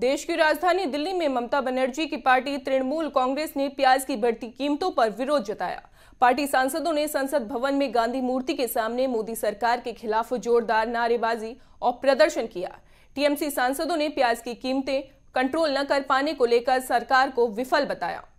देश की राजधानी दिल्ली में ममता बनर्जी की पार्टी तृणमूल कांग्रेस ने प्याज की बढ़ती कीमतों पर विरोध जताया पार्टी सांसदों ने संसद भवन में गांधी मूर्ति के सामने मोदी सरकार के खिलाफ जोरदार नारेबाजी और प्रदर्शन किया टीएमसी सांसदों ने प्याज की कीमतें कंट्रोल न कर पाने को लेकर सरकार को विफल बताया